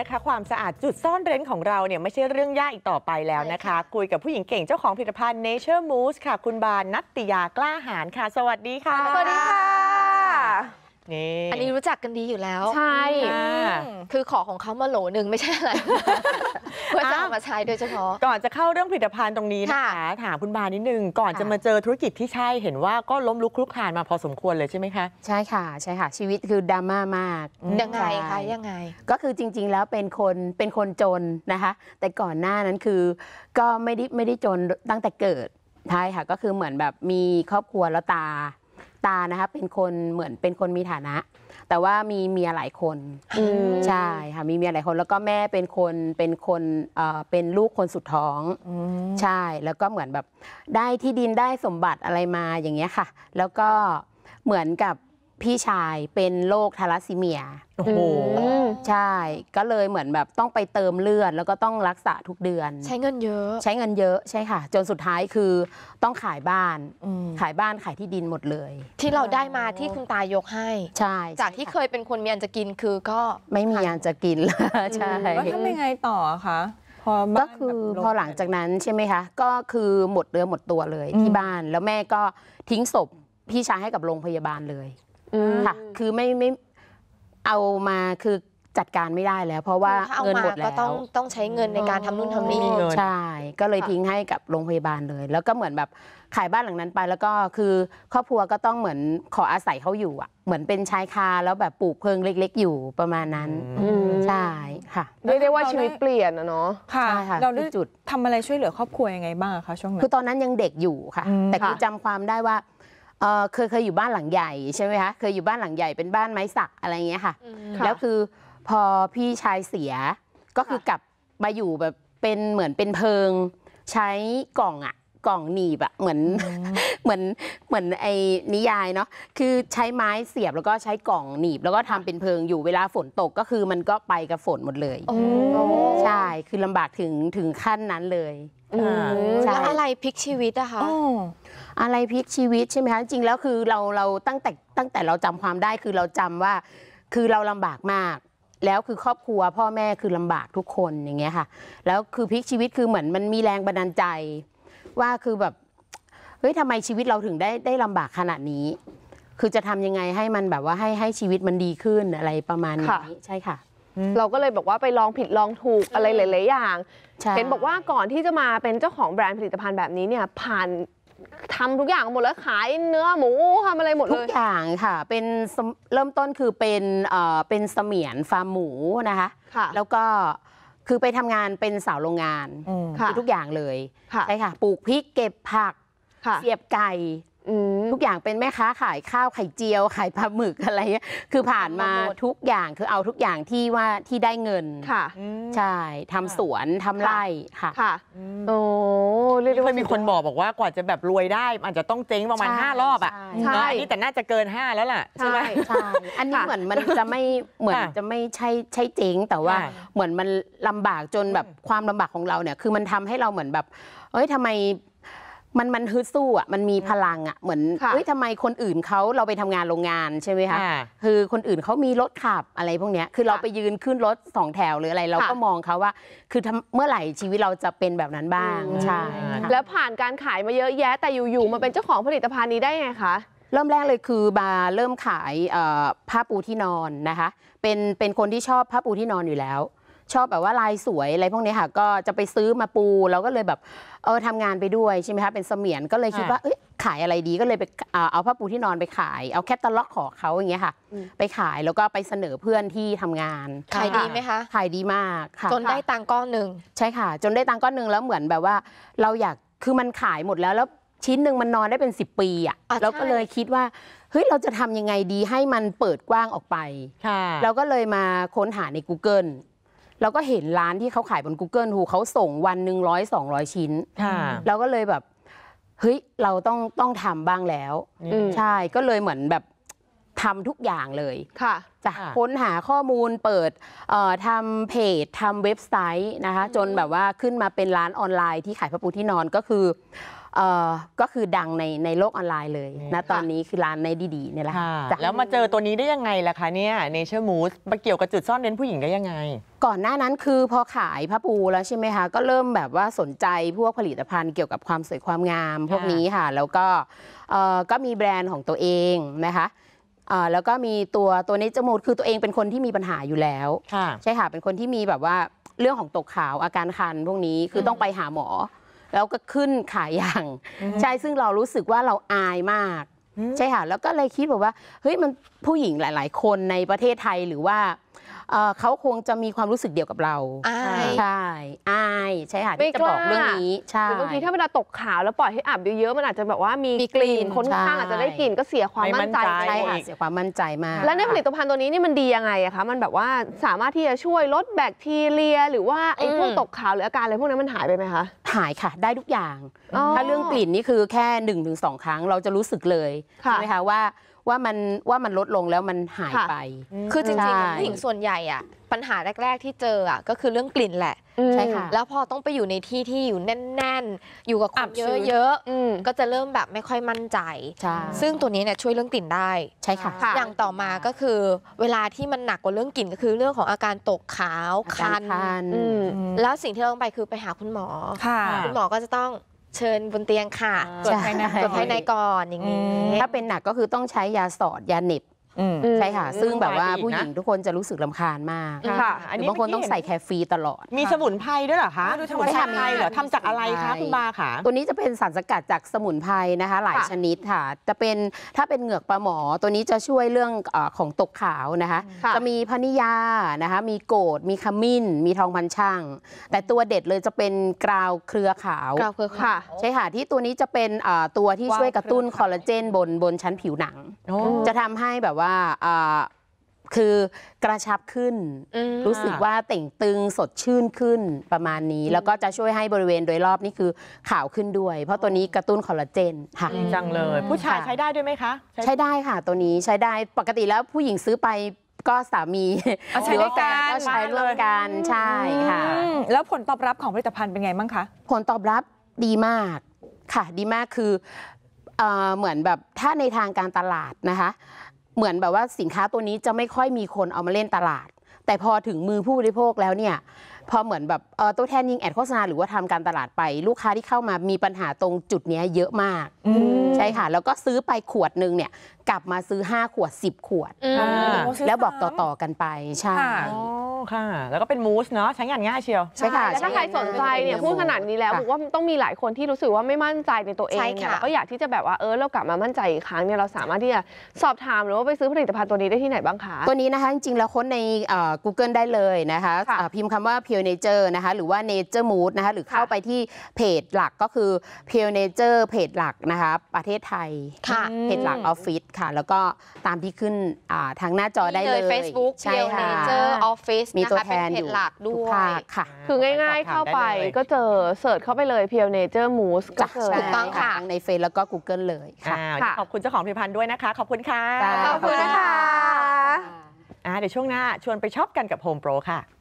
นะคะความสะอาดจุดซ่อนเร้นของเราเนี่ยไม่ใช่เรื่องยากอีกต่อไปแล้วนะคะ คุยกับผู้หญิงเก่งเจ้าของผลิตภัณฑ์ Nature Mousse ค่ะคุณบานนัตติยากล้าหารค่ะ สวัสดีค่ะ สวัสดีค่ะนี่อันนี้รู้จักกันดีอยู่แล้ว ใช่คือขอของเขามาโหลหนึ่งไม่ใช่อะไรเพื่อจะเอามาใช้โดยเฉพาะก่อนจะเข้าเรื่องผลิตภัณฑ์ตรงนี้นะคะถามคุณบานิดนึงก่อนจะมาเจอธุรกิจที่ใช่เห็นว่าก็ล้มลุกคลุกคานมาพอสมควรเลยใช่ไหมคะ ใช่ค่ะ ใช่ค่ะ ชีวิตคือดราม่ามากยังไงคะยังไง ก็คือจริงๆแล้วเป็นคนเป็นคนจนนะคะ แต่ก่อนหน้านั้นคือ ก็ไม่ได้ไม่ได้จนตั้งแต่เกิดใช่ค่ะ ก็คือเหมือนแบบมีครอบครัวแล้วตาตา นะคะ เป็นคนเหมือนเป็นคนมีฐานะ แต่ว่ามีเมียหลายคน ใช่ค่ะ มีเมียหลายคน แล้วก็แม่เป็นคน เป็นคน เอ่อ เป็นลูกคนสุดท้อง ใช่ แล้วก็เหมือนแบบได้ที่ดินได้สมบัติอะไรมาอย่างเงี้ยค่ะ แล้วก็เหมือนกับพี่ชายเป็นโรคทารัสซีเมีย โอ้โห ใช่ ก็เลยเหมือนแบบต้องไปเติมเลือดแล้วก็ต้องรักษาทุกเดือน ใช้เงินเยอะ ใช้เงินเยอะ ใช่ค่ะ จนสุดท้ายคือต้องขายบ้านขายบ้านขายที่ดินหมดเลย ที่เราได้มาที่คุณตายกให้ใช่จากที่เคยเป็นคนมีอันจะกินคือก็ไม่มีอันจะกินแล้วใช่แล้วทำยังไงต่อคะก็คือพอหลังจากนั้นใช่ไหมคะก็คือหมดเรือหมดตัวเลย ที่บ้านแล้วแม่ก็ทิ้งศพพี่ชายให้กับโรงพยาบาลเลยค่ะคือไม่ไม่เอามาคือจัดการไม่ได้แล้ว เพราะว่าเงินหมดแล้วก็ต้องต้องใช้เงินในการทำนู่นทำนี่ใช่ ก็เลยทิ้งให้กับโรงพยาบาลเลย แล้วก็เหมือนแบบขายบ้านหลังนั้นไป แล้วก็คือ ครอบครัวก็ต้องเหมือนขออาศัยเขาอยู่อ่ะ เหมือนเป็นชายคาแล้วแบบปลูกเพิงเล็ก ๆ อยู่ประมาณนั้นใช่ค่ะเรียกได้ว่าชีวิตเปลี่ยนนะเนาะค่ะเราได้จุดทำอะไรช่วยเหลือครอบครัวยังไงบ้างคะช่วงนั้นคือตอนนั้นยังเด็กอยู่ค่ะ แต่คือจำความได้ว่าเเคยเคยอยู่บ้านหลังใหญ่ ใช่ไหมคะ เคยอยู่บ้านหลังใหญ่เป็นบ้านไม้สักอะไรเงี้ยค่ะแล้วคือพอพี่ชายเสียก็คือกลับมาอยู่แบบเป็นเหมือนเป็นเพิง ใช้กล่องอะกล่องหนีบอะเหมือนเหมือนเหมือนไอ้นิยายเนาะคือใช้ไม้เสียบแล้วก็ใช้กล่องหนีบ แล้วก็ทำเป็นเพิงอยู่เวลาฝนตกก็คือมันก็ไปกับฝนหมดเลยใช่คือลำบากถึงถึงขั้นนั้นเลยแล้วอะไรพลิกชีวิตอะคะอะไรพลิกชีวิต ใช่ไหมคะจริงแล้วคือเราเราตั้งแต่ตั้งแต่เราจำความได้คือเราจำว่า คือเราลำบากมาก แล้วคือครอบครัวพ่อแม่คือลำบากทุกคนอย่างเงี้ยค่ะแล้วคือพลิกชีวิตคือเหมือนมันมีแรงบันดาลใจว่าคือแบบเฮ้ยทำไมชีวิตเราถึงได้ได้ลำบากขนาดนี้ คือจะทำยังไงให้มันแบบว่าให้ให้ชีวิตมันดีขึ้นอะไรประมาณนี้ใช่ค่ะ เราก็เลยบอกว่าไปลองผิดลองถูกอะไรหลายๆอย่างเห็นบอกว่าก่อนที่จะมาเป็นเจ้าของแบรนด์ผลิตภัณฑ์แบบนี้เนี่ยผ่านทำทุกอย่างหมดแล้วขายเนื้อหมูทำอะไรหมดเลย ทุกอย่างค่ะ เป็นเริ่มต้นคือเป็นเอ่อเป็นเสมียนฟาร์มหมูนะคะค่ะแล้วก็ คือไปทำงานเป็นสาวโรงงานทุกอย่างเลย ใช่ค่ะ ปลูกพริกเก็บผักเสียบไก่ทุกอย่างเป็นแม่ค้าขายข้าวไข่เจียว ขายปลาหมึกอะไรเงี้ยคือผ่านมาทุกอย่างคือเอาทุกอย่างที่ว่าที่ได้เงินค่ะใช่ทำสวนทำไร่ค่ะค่ะโอ้เรียกว่ามีคนบอกบอกว่า กว่าจะแบบรวยได้ มันจะต้องเจ๊งประมาณห้ารอบอ่ะใช่นี่แต่น่าจะเกินห้าแล้วล่ะใช่ไหมใช่อันนี้เหมือนมันจะไม่เหมือนจะไม่ใช่ใช่เจ๊ง แต่ว่าเหมือนมันลำบากจนแบบความลำบากของเราเนี่ยคือมันทำให้เราเหมือนแบบเอ้ยทำไมมันมันฮึดสู้อ่ะมันมีพลังอ่ะเหมือนเฮ้ยทำไมคนอื่นเขาเราไปทำงานโรงงานใช่ไหมคะคือคนอื่นเขามีรถขับอะไรพวกเนี้ยคือเราไปยืนขึ้นรถสองแถวหรืออะไรเราก็มองเขาว่า คือเมื่อไหร่ชีวิตเราจะเป็นแบบนั้นบ้างใช่แล้วผ่านการขายมาเยอะแยะแต่อยู่ๆมาเป็นเจ้าของผลิตภัณฑ์นี้ได้ไงคะ เริ่มแรกเลยคือบาเริ่มขายผ้าปูที่นอนนะคะ เป็นเป็นคนที่ชอบผ้าปูที่นอนอยู่แล้วชอบแบบว่าลายสวยอะไรพวกนี้ค่ะ ก็จะไปซื้อมาปูเราก็เลยแบบเออทำงานไปด้วยใช่ไหมคะ เป็นเสมียนก็เลยคิดว่าเอ้ยขายอะไรดีก็เลยไปเอาผ้าปูที่นอนไปขายเอาแคตตาล็อกของเขาอย่างเงี้ยค่ะ ไปขายแล้วก็ไปเสนอเพื่อนที่ทำงาน ขายดีไหมคะขายดีมากค่ะจนได้ตังก้อนหนึ่งใช่ค่ะ จนได้ตังก้อนหนึ่งแล้วเหมือนแบบว่าเราอยากคือมันขายหมดแล้ว แล้วชิ้นหนึ่งมันนอนได้เป็น 10 ปีอ่ะเราก็เลยคิดว่าเฮ้ยเราจะทำยังไงดีให้มันเปิดกว้างออกไปเราก็เลยมาค้นหาใน Google เราก็เห็นร้านที่เขาขายบน Google ทูเขาส่งวันหนึ่งร้อยสองร้อยชิ้นเราก็เลยแบบ เฮ้ย เราต้องต้องทำบ้างแล้ว ใช่ ก็เลยเหมือนแบบทำทุกอย่างเลย ค่ะจะคะค้นหาข้อมูลเปิดทำเพจทำเว็บไซต์นะคะ จนแบบว่าขึ้นมาเป็นร้านออนไลน์ที่ขายผ้าปูที่นอนก็คือเออก็คือดังในในโลกออนไลน์เลยนะตอนนี้คือร้านในดีๆเนี่ยแหละค่ะแล้วมาเจอตัวนี้ได้ยังไงล่ะคะเนี่ยเนเชอร์มูสมาเกี่ยวกับจุดซ่อนเร้นผู้หญิงได้ยังไง ก่อนหน้านั้นคือพอขายผ้าปูแล้วใช่ไหมคะ ก็เริ่มแบบว่าสนใจพวกผลิตภัณฑ์เกี่ยวกับความสวยความงามพวกนี้ค่ะ แล้วก็เออก็มีแบรนด์ของตัวเองนะคะอ่แล้วก็มีตัวตัวเนเจอร์มูสคือตัวเองเป็นคนที่มีปัญหาอยู่แล้วใช่ค่ะเป็นคนที่มีแบบว่าเรื่องของตกขาวอาการคันพวกนี้คือต้องไปหาหมอแล้วก็ขึ้นขายอย่าง ใช่ ซึ่งเรารู้สึกว่าเราอายมาก ใช่ค่ะแล้วก็เลยคิดแบบว่า เฮ้ยมันผู้หญิงหลาย ๆ คนในประเทศไทยหรือว่าเขาคงจะมีความรู้สึกเดียวกับเราอายใช่ อายใช่ค่ะที่จะบอกเรื่องนี้ใช่บางทีถ้าเวลาตกขาวแล้วปล่อยให้อับเยอะๆมันอาจจะแบบว่ามีกลิ่นคนข้างอาจจะได้กลิ่นก็เสียความมั่นใจใช่ค่ะเสียความมั่นใจมากแล้วในผลิตภัณฑ์ตัวนี้นี่มันดียังไงอะคะมันแบบว่าสามารถที่จะช่วยลดแบคทีเรีย หรือว่าไอ้พวกตกขาวหรืออาการอะไรพวกนั้นมันหายไปไหมคะหายค่ะ ได้ทุกอย่างถ้าเรื่องกลิ่นนี่คือแค่1นถึงสครั้ง เราจะรู้สึกเลยใช่ไหมคะว่าว่ามันว่ามันลดลงแล้วมันหายไป คือจริงๆผู้หญิงส่วนใหญ่อ่ะ ปัญหาแรกๆ ที่เจออ่ะก็คือเรื่องกลิ่นแหละ ใช่ค่ะ แล้วพอต้องไปอยู่ในที่ที่อยู่แน่นๆ อยู่กับคนเยอะๆก็จะเริ่มแบบไม่ค่อยมั่นใจใช่ซึ่งตัวนี้เนี่ยช่วยเรื่องกลิ่นได้ ใช่ค่ะ อย่างต่อมาก็คือ เวลาที่มันหนักกว่าเรื่องกลิ่นก็คือเรื่องของอาการตกขาว คัน แล้วสิ่งที่เราต้องไปคือไปหาคุณหมอคุณหมอก็จะต้องเชิญบนเตียงค่ะตรวจภายในก่อนอย่างนี้ ถ้าเป็นหนักก็คือต้องใช้ยาสอด ยาหนิบใช่ค่ะซึ่งแบบว่าผู้หญิงทุกคนจะรู้สึกลำคาญมากค่ะอันนี้บางคนต้องใส่แคฟฟีตลอด มีสมุนไพรด้วยเหรอคะดูธรรมชาติไทยเหรอทำจากอะไรคะคุณบาค่ะ ตัวนี้จะเป็นสารสกัดจากสมุนไพรนะคะหลายชนิดค่ะจะเป็นถ้าเป็นเหงือกปลาหมอตัวนี้จะช่วยเรื่องของตกขาวนะคะจะมีพนิยานะคะมีโกดมีขมิ้น มีทองพันช่างแต่ตัวเด็ดเลยจะเป็นกราวเครือขาวกราวเครือขาวใช่ค่ะที่ตัวนี้จะเป็นตัวที่ช่วยกระตุ้นคอลลาเจนบนบนชั้นผิวหนังจะทำให้แบบว่าาคือกระชับขึ้น รู้สึกว่าเต่งตึงสดชื่นขึ้นประมาณนี้ แล้วก็จะช่วยให้บริเวณโดยรอบนี่คือขาวขึ้นด้วย เพราะตัวนี้กระตุ้นคอลลาเจนค่ะจังเลยผู้ชายใช้ได้ด้วยไหมคะใช้ได้ค่ะ ตัวนี้ใช้ได้ปกติแล้วผู้หญิงซื้อไปก็สามีใชรด้วยกันก็ใช้ร่วมกันใช่ ค่ะแล้วผลตอบรับของผลิตภัณฑ์เป็นไงบ้างคะ ผลตอบรับดีมากค่ะ ดีมากคือเหมือนแบบถ้าในทางการตลาดนะคะเหมือนแบบว่าสินค้าตัวนี้จะไม่ค่อยมีคนเอามาเล่นตลาด แต่พอถึงมือผู้บริโภคแล้วเนี่ย พอเหมือนแบบตัวแทนยิงแอดโฆษณาหรือว่าทำการตลาดไป ลูกค้าที่เข้ามามีปัญหาตรงจุดนี้เยอะมากใช่ค่ะ แล้วก็ซื้อไปขวดนึงเนี่ย กลับมาซื้อ 5 ขวด 10 ขวดแล้วบอกต่อ ๆ กันไป ใช่ค่ะแล้วก็เป็นมูสเนาะใช้งานง่ายเชียวใช่ค่ะแล้วถ้าใครสนใจเนี่ยพูดขนาดนี้แล้วว่าต้องมีหลายคนที่รู้สึกว่าไม่มั่นใจในตัวเองก็อยากที่จะแบบว่าเออเรากลับมามั่นใจอีกครั้งเนี่ยเราสามารถที่จะสอบถามหรือว่าไปซื้อผลิตภัณฑ์ตัวนี้ได้ที่ไหนบ้างคะตัวนี้นะคะจริงๆแล้วค้นใน Google ได้เลยนะคะพิมพ์คำว่า Pure Nature นะคะ หรือว่า Nature Mood นะคะหรือเข้าไปที่เพจหลักก็คือ Pure Nature เพจหลักนะคะประเทศไทยค่ะเพจหลักออฟฟิศค่ะแล้วก็ตามที่ขึ้นทางหน้าจอได้เลย Facebook พีย r e นเจอร Nature Office สมีตัวแทนอยู่หลักด้วยค่ะ คือง่ายๆเข้าไปก็เจอเสิร์ชเข้าไปเลยเพียวเนเจอร์มูสก็เจอถูกต้องค่ะในเฟซแล้วก็ Google เลยค่ะขอบคุณเจ้าของผลิตภัณฑ์ด้วยนะคะ ขอบคุณค่ะขอบคุณนะคะเดี๋ยวช่วงหน้าชวนไปช็อปกันกับโฮมโปรค่ะ